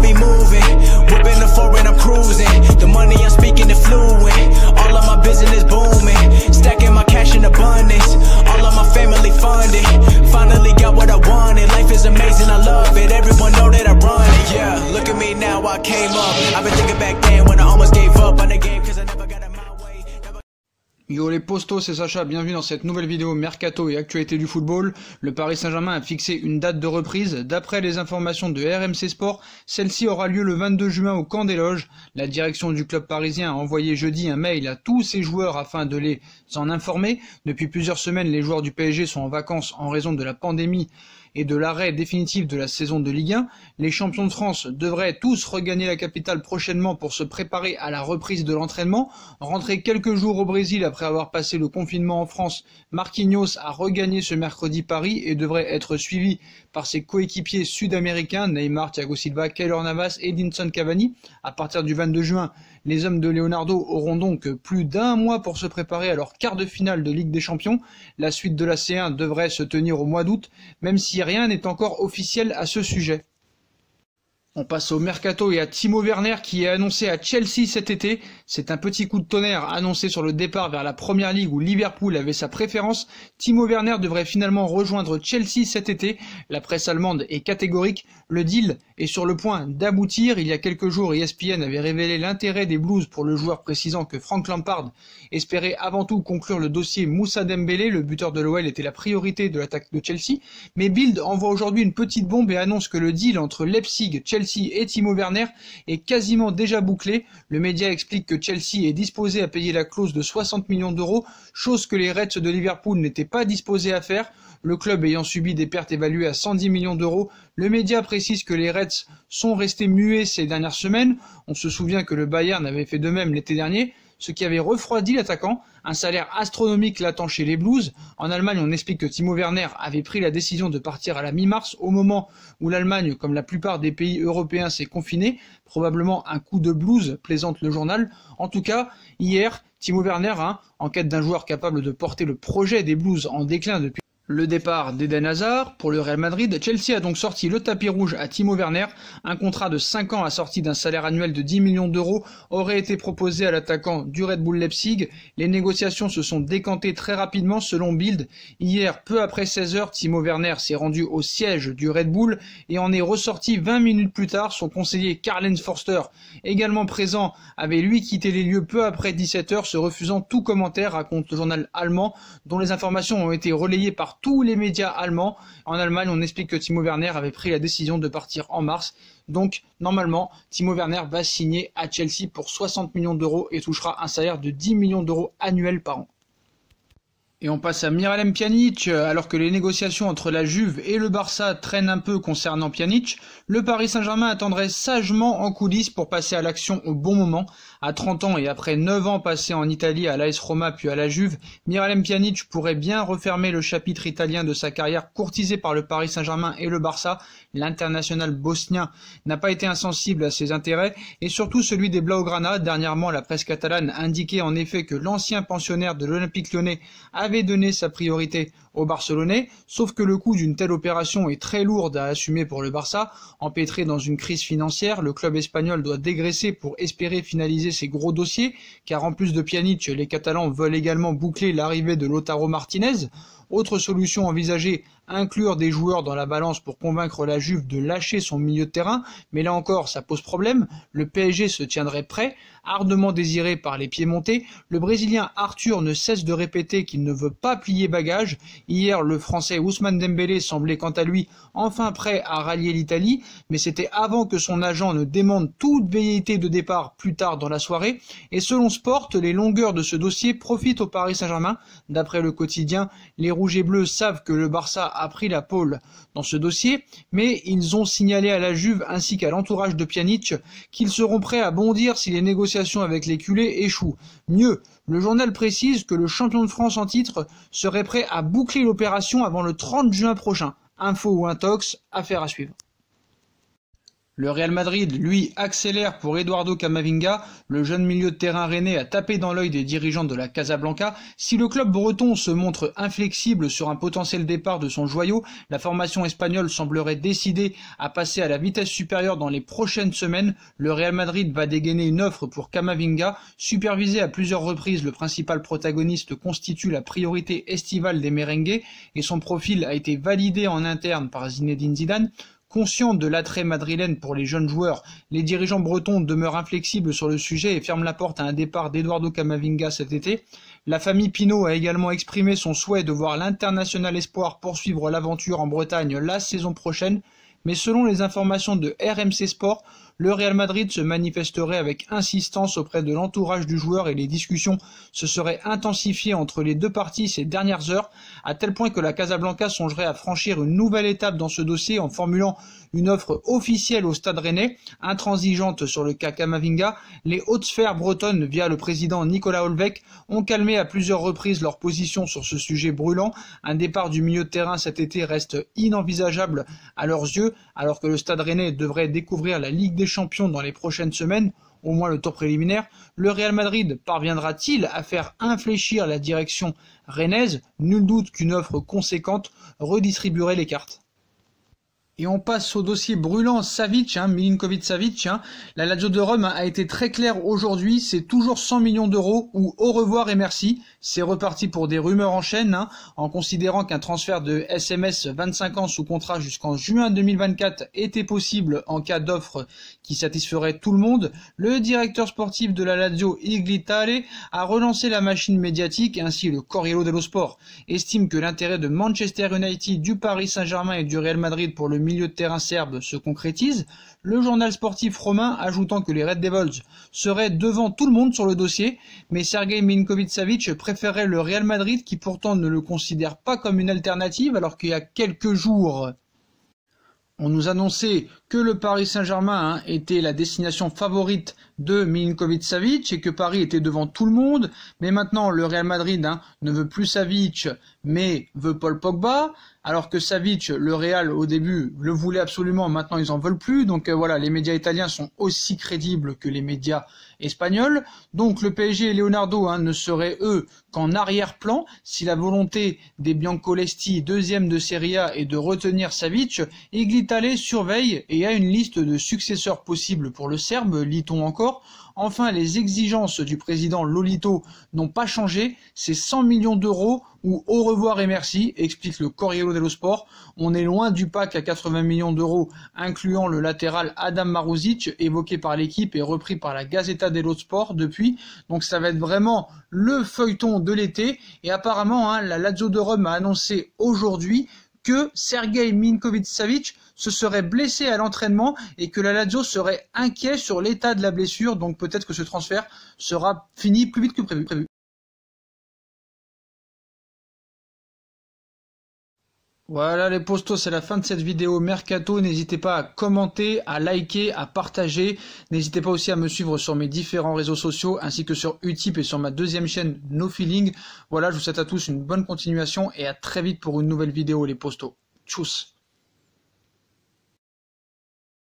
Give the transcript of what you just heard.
be moving. Whipping the and I'm cruising. The money I'm speaking is fluent. All of my business booming. Stacking my cash in abundance. All of my family funded. Finally got what I wanted. Life is amazing, I love it. Everyone know that I run it. Yo les postos, c'est Sacha, bienvenue dans cette nouvelle vidéo Mercato et actualité du football. Le Paris Saint-Germain a fixé une date de reprise. D'après les informations de RMC Sport, celle-ci aura lieu le 22 juin au Camp des Loges. La direction du club parisien a envoyé jeudi un mail à tous ses joueurs afin de les en informer. Depuis plusieurs semaines, les joueurs du PSG sont en vacances en raison de la pandémie et de l'arrêt définitif de la saison de Ligue 1, les champions de France devraient tous regagner la capitale prochainement pour se préparer à la reprise de l'entraînement. Rentrer quelques jours au Brésil après avoir passé le confinement en France, Marquinhos a regagné ce mercredi Paris et devrait être suivi par ses coéquipiers sud-américains Neymar, Thiago Silva, Keylor Navas et Dinson Cavani à partir du 22 juin. Les hommes de Leonardo auront donc plus d'un mois pour se préparer à leur quart de finale de Ligue des Champions. La suite de la C1 devrait se tenir au mois d'août, même si rien n'est encore officiel à ce sujet. On passe au mercato et à Timo Werner qui est annoncé à Chelsea cet été. C'est un petit coup de tonnerre annoncé sur le départ vers la première ligue où Liverpool avait sa préférence. Timo Werner devrait finalement rejoindre Chelsea cet été. La presse allemande est catégorique. Le deal est sur le point d'aboutir. Il y a quelques jours, ESPN avait révélé l'intérêt des Blues pour le joueur précisant que Frank Lampard espérait avant tout conclure le dossier Moussa Dembélé. Le buteur de l'OL était la priorité de l'attaque de Chelsea. Mais Bild envoie aujourd'hui une petite bombe et annonce que le deal entre Leipzig, Chelsea Chelsea et Timo Werner est quasiment déjà bouclé. Le média explique que Chelsea est disposé à payer la clause de 60 millions d'euros, chose que les Reds de Liverpool n'étaient pas disposés à faire. Le club ayant subi des pertes évaluées à 110 millions d'euros, le média précise que les Reds sont restés muets ces dernières semaines. On se souvient que le Bayern avait fait de même l'été dernier ce qui avait refroidi l'attaquant, un salaire astronomique l'attend chez les Blues. En Allemagne, on explique que Timo Werner avait pris la décision de partir à la mi-mars, au moment où l'Allemagne, comme la plupart des pays européens, s'est confinée, probablement un coup de blues, plaisante le journal. En tout cas, hier, Timo Werner, hein, en quête d'un joueur capable de porter le projet des Blues en déclin depuis le départ d'Eden Hazard pour le Real Madrid, Chelsea a donc sorti le tapis rouge à Timo Werner. Un contrat de 5 ans assorti d'un salaire annuel de 10 millions d'euros aurait été proposé à l'attaquant du Red Bull Leipzig. Les négociations se sont décantées très rapidement selon Bild. Hier, peu après 16 heures, Timo Werner s'est rendu au siège du Red Bull et en est ressorti 20 minutes plus tard. Son conseiller Karl-Heinz Forster, également présent, avait lui quitté les lieux peu après 17 heures, se refusant tout commentaire, raconte le journal allemand, dont les informations ont été relayées par tous les médias allemands. En Allemagne, on explique que Timo Werner avait pris la décision de partir en mars. Donc, normalement, Timo Werner va signer à Chelsea pour 60 millions d'euros et touchera un salaire de 10 millions d'euros annuels par an. Et on passe à Miralem Pjanic, euh, alors que les négociations entre la Juve et le Barça traînent un peu concernant Pjanic, le Paris Saint-Germain attendrait sagement en coulisses pour passer à l'action au bon moment. À 30 ans et après 9 ans passés en Italie à l'AS Roma puis à la Juve, Miralem Pjanic pourrait bien refermer le chapitre italien de sa carrière courtisée par le Paris Saint-Germain et le Barça. L'international bosnien n'a pas été insensible à ses intérêts et surtout celui des Blaugrana. Dernièrement, la presse catalane indiquait en effet que l'ancien pensionnaire de l'Olympique lyonnais a avait donné sa priorité au Barcelonais, sauf que le coût d'une telle opération est très lourd à assumer pour le Barça. Empêtré dans une crise financière, le club espagnol doit dégraisser pour espérer finaliser ses gros dossiers, car en plus de Pjanic, les Catalans veulent également boucler l'arrivée de Lotaro Martinez. Autre solution envisagée, inclure des joueurs dans la balance pour convaincre la Juve de lâcher son milieu de terrain, mais là encore ça pose problème, le PSG se tiendrait prêt, ardemment désiré par les pieds-montés, le Brésilien Arthur ne cesse de répéter qu'il ne veut pas plier bagage, hier le Français Ousmane Dembélé semblait quant à lui enfin prêt à rallier l'Italie, mais c'était avant que son agent ne demande toute velléité de départ plus tard dans la soirée, et selon Sport, les longueurs de ce dossier profitent au Paris Saint-Germain, d'après le quotidien Rouge et Bleus savent que le Barça a pris la pôle dans ce dossier, mais ils ont signalé à la Juve ainsi qu'à l'entourage de Pjanic qu'ils seront prêts à bondir si les négociations avec les culés échouent. Mieux, le journal précise que le champion de France en titre serait prêt à boucler l'opération avant le 30 juin prochain. Info ou intox, affaire à suivre. Le Real Madrid, lui, accélère pour Eduardo Camavinga. Le jeune milieu de terrain rennais a tapé dans l'œil des dirigeants de la Casablanca. Si le club breton se montre inflexible sur un potentiel départ de son joyau, la formation espagnole semblerait décider à passer à la vitesse supérieure dans les prochaines semaines. Le Real Madrid va dégainer une offre pour Camavinga. Supervisé à plusieurs reprises, le principal protagoniste constitue la priorité estivale des merengues et son profil a été validé en interne par Zinedine Zidane. Conscient de l'attrait madrilène pour les jeunes joueurs, les dirigeants bretons demeurent inflexibles sur le sujet et ferment la porte à un départ d'Eduardo Camavinga cet été. La famille Pinault a également exprimé son souhait de voir l'international espoir poursuivre l'aventure en Bretagne la saison prochaine, mais selon les informations de RMC Sport, le Real Madrid se manifesterait avec insistance auprès de l'entourage du joueur et les discussions se seraient intensifiées entre les deux parties ces dernières heures, à tel point que la Casablanca songerait à franchir une nouvelle étape dans ce dossier en formulant une offre officielle au Stade Rennais, intransigeante sur le cas Camavinga. Les hautes sphères bretonnes, via le président Nicolas Olvec, ont calmé à plusieurs reprises leur position sur ce sujet brûlant. Un départ du milieu de terrain cet été reste inenvisageable à leurs yeux, alors que le Stade Rennais devrait découvrir la Ligue des champions dans les prochaines semaines, au moins le tour préliminaire, le Real Madrid parviendra-t-il à faire infléchir la direction rennaise Nul doute qu'une offre conséquente redistribuerait les cartes. Et on passe au dossier brûlant Savic, hein, Milinkovic Savic. Hein. La Lazio de Rome a été très claire aujourd'hui, c'est toujours 100 millions d'euros ou au revoir et merci. C'est reparti pour des rumeurs en chaîne, hein, en considérant qu'un transfert de SMS 25 ans sous contrat jusqu'en juin 2024 était possible en cas d'offre qui satisferait tout le monde. Le directeur sportif de la Lazio, iglitale a relancé la machine médiatique, ainsi le Corriere dello Sport, estime que l'intérêt de Manchester United, du Paris Saint-Germain et du Real Madrid pour le milieu de terrain serbe se concrétise. Le journal sportif romain ajoutant que les Red Devils seraient devant tout le monde sur le dossier, mais Sergei minkovic préférait le Real Madrid qui pourtant ne le considère pas comme une alternative alors qu'il y a quelques jours on nous annonçait que le Paris Saint-Germain hein, était la destination favorite de Milinkovic-Savic et que Paris était devant tout le monde. Mais maintenant, le Real Madrid hein, ne veut plus Savic, mais veut Paul Pogba. Alors que Savic, le Real, au début, le voulait absolument. Maintenant, ils en veulent plus. Donc euh, voilà, les médias italiens sont aussi crédibles que les médias espagnols. Donc le PSG et Leonardo hein, ne seraient, eux, qu'en arrière-plan si la volonté des Biancolesti, deuxième de Serie A, est de retenir Savic. Et surveille y a une liste de successeurs possibles pour le Serbe, lit-on encore. Enfin, les exigences du président Lolito n'ont pas changé, c'est 100 millions d'euros ou au revoir et merci, explique le Corriere dello Sport. On est loin du pack à 80 millions d'euros, incluant le latéral Adam Maruzic, évoqué par l'équipe et repris par la Gazzetta dello Sport depuis. Donc ça va être vraiment le feuilleton de l'été. Et apparemment, hein, la Lazio de Rome a annoncé aujourd'hui que Sergei minkovic se serait blessé à l'entraînement et que la Lazio serait inquiet sur l'état de la blessure. Donc peut-être que ce transfert sera fini plus vite que prévu. Voilà les postos, c'est la fin de cette vidéo Mercato. N'hésitez pas à commenter, à liker, à partager. N'hésitez pas aussi à me suivre sur mes différents réseaux sociaux ainsi que sur Utip et sur ma deuxième chaîne No Feeling. Voilà, je vous souhaite à tous une bonne continuation et à très vite pour une nouvelle vidéo les postos. Tchuss